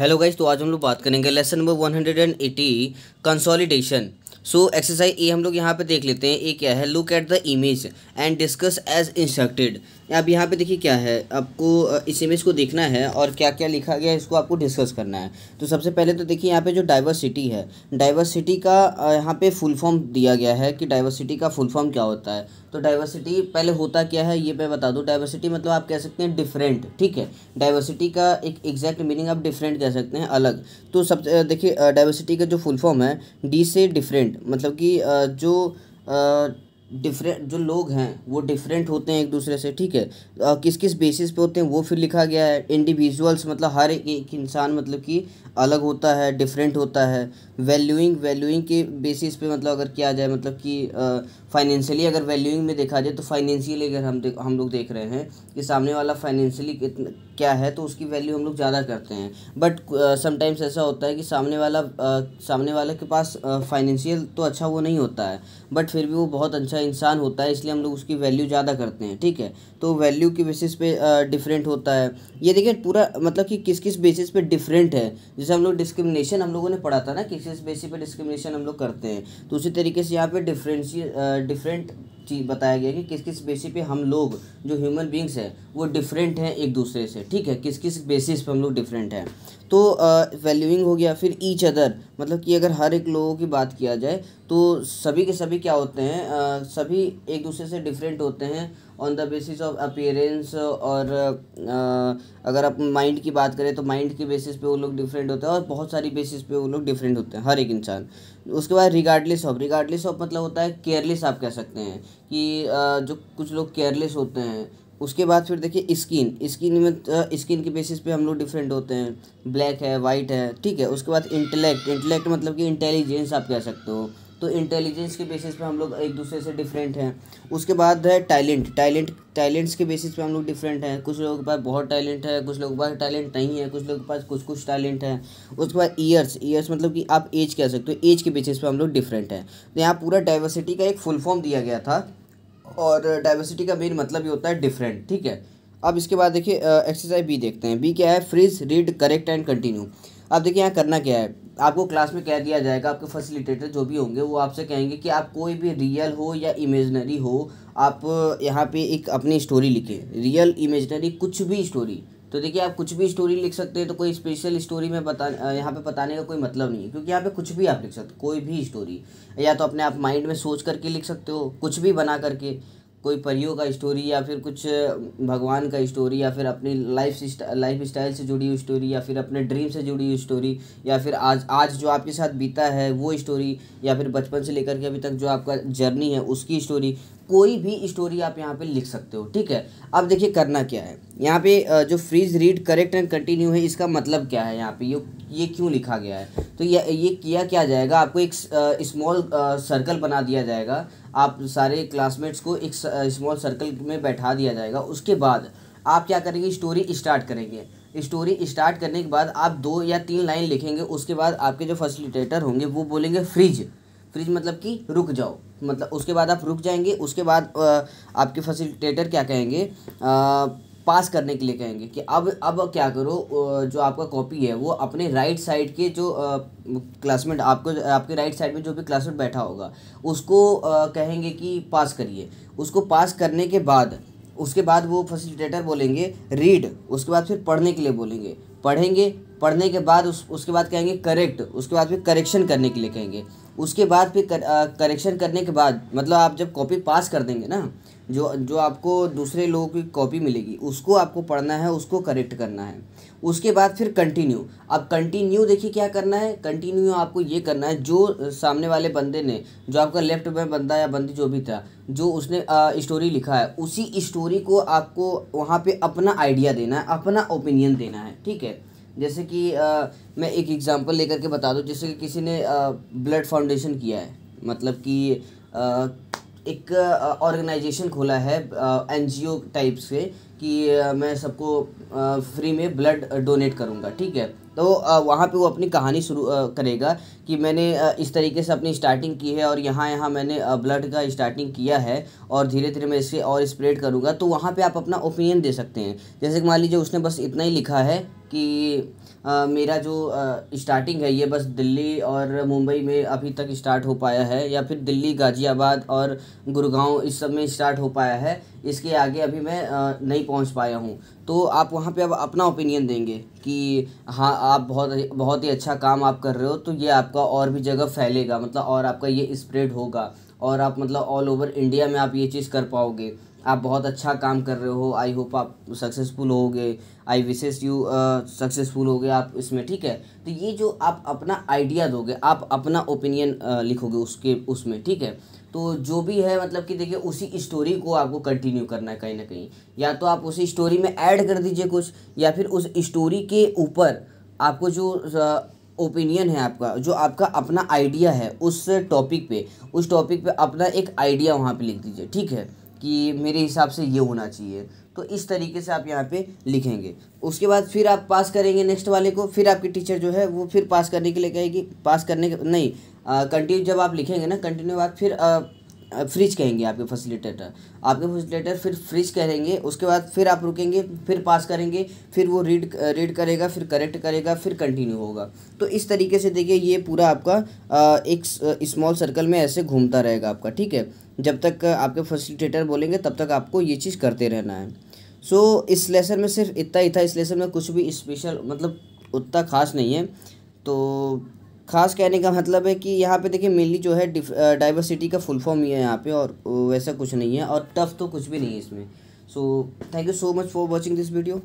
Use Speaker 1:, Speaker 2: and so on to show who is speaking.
Speaker 1: hello guys तो आज हम लोग बात करेंगे lesson number 180 consolidation so exercise A हम लोग यहाँ पे देख लेते हैं ए क्या है look at the image and discuss as instructed अब यहाँ पे देखिए क्या है आपको इस इमेज को देखना है और क्या क्या लिखा गया है इसको आपको डिस्कस करना है तो सबसे पहले तो देखिए यहाँ पे जो डाइवर्सिटी है डाइवर्सिटी का यहाँ पे फुल फॉर्म दिया गया है कि डाइवर्सिटी का फुल फॉर्म क्या होता है तो डाइवर्सिटी पहले होता क्या है ये मैं बता दूँ डाइवर्सिटी मतलब आप कह सकते हैं डिफरेंट ठीक है डाइवर्सिटी का एक एग्जैक्ट मीनिंग आप डिफरेंट कह सकते हैं अलग तो सब देखिए डाइवर्सिटी का जो फुल फॉर्म है डी से डिफरेंट मतलब कि जो डिफरेंट जो लोग हैं वो डिफरेंट होते हैं एक दूसरे से ठीक है आ, किस किस बेसिस पे होते हैं वो फिर लिखा गया है इंडिविजुअल्स मतलब हर एक, एक इंसान मतलब कि अलग होता है डिफरेंट होता है वैल्यूइंग वैल्यूइंग के बेसिस पे मतलब अगर किया जाए मतलब कि फाइनेंशियली अगर वैल्यूइंग में देखा जाए तो फाइनेंशियली अगर हम हम लोग देख रहे हैं कि सामने वाला फाइनेंशियली क्या है तो उसकी वैल्यू हम लोग ज़्यादा करते हैं बट समटाइम्स ऐसा होता है कि सामने वाला uh, सामने वाले के पास फाइनेंशियल uh, तो अच्छा वो नहीं होता है बट फिर भी वो बहुत अच्छा इंसान होता है इसलिए हम लोग उसकी वैल्यू ज़्यादा करते हैं ठीक है तो वैल्यू के बेसिस पे डिफरेंट होता है ये देखिए पूरा मतलब कि किस किस बेसिस पे डिफरेंट है जैसे हम लोग डिस्क्रिमिनेशन हम लोगों ने पढ़ा था ना किस किस बेसिस पे डिस्क्रिमिनेशन हम लोग करते हैं तो उसी तरीके से यहाँ पर डिफरेंशिय डिफरेंट चीज़ बताया गया कि किस किस बेसिस पे हम लोग जो ह्यूमन बींग्स हैं वो डिफरेंट हैं एक दूसरे से ठीक है किस किस बेसिस पे हम लोग डिफरेंट हैं तो वैल्यूइंग हो गया फिर ईच अदर मतलब कि अगर हर एक लोगों की बात किया जाए तो सभी के सभी क्या होते हैं आ, सभी एक दूसरे से डिफरेंट होते हैं on the basis of appearance और अगर आप माइंड की बात करें तो माइंड के बेसिस पे वो लोग डिफरेंट होते हैं और बहुत सारी बेसिस पे वो लोग डिफरेंट होते हैं हर एक इंसान उसके बाद रिगार्डलेस ऑफ रिगार्डलेस ऑफ मतलब होता है केयरलेस आप कह सकते हैं कि जो कुछ लोग केयरलेस होते हैं उसके बाद फिर देखिए स्किन स्किन में स्किन के बेसिस पे हम लोग डिफरेंट होते हैं ब्लैक है वाइट है ठीक है उसके बाद इंटेलेक्ट इंटेलेक्ट मतलब कि इंटेलिजेंस आप कह सकते हो तो इंटेलिजेंस के बेसिस पे हम लोग एक दूसरे से डिफरेंट हैं उसके बाद है टैलेंट टैलेंट टैलेंट्स के बेसिस पे हम लोग डिफरेंट हैं कुछ लोगों के पास बहुत टैलेंट है कुछ लोगों के पास टैलेंट नहीं है कुछ लोगों के पास कुछ कुछ टैलेंट है उसके बाद ईयर्स ईयर्स मतलब कि आप एज कह सकते हो एज के बेसिस पे हम लोग डिफरेंट हैं तो यहाँ पूरा डाइवर्सिटी का एक फुल फॉर्म दिया गया था और डाइवर्सिटी का मेन मतलब ये होता है डिफरेंट ठीक है अब इसके बाद देखिए एक्सरसाइज uh, बी देखते हैं बी क्या है freeze read correct and continue अब देखिए यहाँ करना क्या है आपको क्लास में कह दिया जाएगा आपके फैसिलिटेटर जो भी होंगे वो आपसे कहेंगे कि आप कोई भी रियल हो या इमेजनरी हो आप यहाँ पे एक अपनी स्टोरी लिखें रियल इमेजनरी कुछ भी स्टोरी तो देखिए आप कुछ भी स्टोरी लिख सकते हैं तो कोई स्पेशल स्टोरी में बता यहाँ पे बताने का कोई मतलब नहीं है क्योंकि यहाँ पे कुछ भी आप लिख सकते हो कोई भी स्टोरी या तो अपने आप माइंड में सोच करके लिख सकते हो कुछ भी बना करके कोई परियों का स्टोरी या फिर कुछ भगवान का स्टोरी या फिर अपनी लाइफ लाइफ स्टाइल से जुड़ी हुई स्टोरी या फिर अपने ड्रीम से जुड़ी हुई स्टोरी या फिर आज आज जो आपके साथ बीता है वो स्टोरी या फिर बचपन से लेकर के अभी तक जो आपका जर्नी है उसकी स्टोरी कोई भी स्टोरी आप यहाँ पे लिख सकते हो ठीक है अब देखिए करना क्या है यहाँ पे जो freeze read correct and continue है इसका मतलब क्या है यहाँ पे ये ये क्यों लिखा गया है तो ये ये किया क्या जाएगा आपको एक स्मॉल सर्कल बना दिया जाएगा आप सारे क्लासमेट्स को एक स्मॉल सर्कल में बैठा दिया जाएगा उसके बाद आप क्या करेंगे स्टोरी स्टार्ट करेंगे स्टोरी स्टार्ट करने के बाद आप दो या तीन लाइन लिखेंगे उसके बाद आपके जो फैसिलिटेटर होंगे वो बोलेंगे फ्रीज फ्रिज मतलब कि रुक जाओ मतलब उसके बाद आप रुक जाएंगे उसके बाद आपके फैसिलिटेटर क्या कहेंगे पास करने के लिए कहेंगे कि अब अब क्या करो जो आपका कॉपी है वो अपने राइट साइड के जो क्लासमेट आपको आपके राइट साइड में जो भी क्लासमेट बैठा होगा उसको कहेंगे कि पास करिए उसको पास करने के बाद उसके बाद वो फैसिलिटेटर बोलेंगे रीड उसके बाद फिर पढ़ने के लिए बोलेंगे पढ़ेंगे पढ़ने के बाद उस उसके बाद कहेंगे करेक्ट उसके बाद फिर करेक्शन करने के लिए कहेंगे उसके बाद फिर करेक्शन करने के बाद मतलब आप जब कॉपी पास कर देंगे ना जो जो आपको दूसरे लोगों की कॉपी मिलेगी उसको आपको पढ़ना है उसको करेक्ट करना है उसके बाद फिर कंटिन्यू अब कंटिन्यू देखिए क्या करना है कंटिन्यू आपको ये करना है जो सामने वाले बंदे ने जो आपका लेफ्ट में बंदा या बंदी जो भी था जो उसने स्टोरी लिखा है उसी स्टोरी को आपको वहाँ पे अपना आइडिया देना है अपना ओपिनियन देना है ठीक है जैसे कि आ, मैं एक एग्ज़ाम्पल लेकर के बता दूँ जैसे कि किसी ने ब्लड फाउंडेशन किया है मतलब कि एक ऑर्गेनाइजेशन खोला है एन टाइप से कि मैं सबको फ्री में ब्लड डोनेट करूँगा ठीक है तो वहाँ पे वो अपनी कहानी शुरू करेगा कि मैंने इस तरीके से अपनी स्टार्टिंग की है और यहाँ यहाँ मैंने ब्लड का स्टार्टिंग किया है और धीरे धीरे मैं इसे और स्प्रेड करूँगा तो वहाँ पे आप अपना ओपिनियन दे सकते हैं जैसे कि मान लीजिए उसने बस इतना ही लिखा है कि आ, मेरा जो स्टार्टिंग है ये बस दिल्ली और मुंबई में अभी तक स्टार्ट हो पाया है या फिर दिल्ली गाज़ियाबाद और गुड़गांव इस सब में स्टार्ट हो पाया है इसके आगे अभी मैं आ, नहीं पहुंच पाया हूँ तो आप वहाँ पे अब अपना ओपिनियन देंगे कि हाँ आप बहुत बहुत ही अच्छा काम आप कर रहे हो तो ये आपका और भी जगह फैलेगा मतलब और आपका ये स्प्रेड होगा और आप मतलब ऑल ओवर इंडिया में आप ये चीज़ कर पाओगे आप बहुत अच्छा काम कर रहे हो आई होप आप सक्सेसफुल होगे आई विशेष यू सक्सेसफुल हो गए आप इसमें ठीक है तो ये जो आप अपना आइडिया दोगे आप अपना ओपिनियन uh, लिखोगे उसके उसमें ठीक है तो जो भी है मतलब कि देखिए उसी स्टोरी को आपको कंटिन्यू करना है कहीं ना कहीं या तो आप उसी स्टोरी में ऐड कर दीजिए कुछ या फिर उस स्टोरी के ऊपर आपको जो ओपिनियन uh, है आपका जो आपका अपना आइडिया है उस टॉपिक पे उस टॉपिक पे अपना एक आइडिया वहाँ पे लिख दीजिए ठीक है कि मेरे हिसाब से ये होना चाहिए तो इस तरीके से आप यहाँ पे लिखेंगे उसके बाद फिर आप पास करेंगे नेक्स्ट वाले को फिर आपकी टीचर जो है वो फिर पास करने के लिए कहेगी पास करने के नहीं कंटिन्यू जब आप लिखेंगे ना कंटिन्यू बाद फिर आ, फ्रिज कहेंगे आपके फैसिलिटेटर आपके फैसिलिटेटर फिर फ्रिज कहेंगे उसके बाद फिर आप रुकेंगे फिर पास करेंगे फिर वो रीड रीड करेगा फिर करेक्ट करेगा फिर कंटिन्यू होगा तो इस तरीके से देखिए ये पूरा आपका एक स्मॉल सर्कल में ऐसे घूमता रहेगा आपका ठीक है जब तक आपके फैसिलिटेटर बोलेंगे तब तक आपको ये चीज़ करते रहना है सो so, इस लेसन में सिर्फ इतना ही था इस लेसन में कुछ भी स्पेशल मतलब उतना खास नहीं है तो खास कहने का मतलब है कि यहाँ पे देखिए मेनली जो है डाइवर्सिटी का फुल फॉर्म ही है यहाँ पे और वैसा कुछ नहीं है और टफ तो कुछ भी नहीं है इसमें so thank you so much for watching this video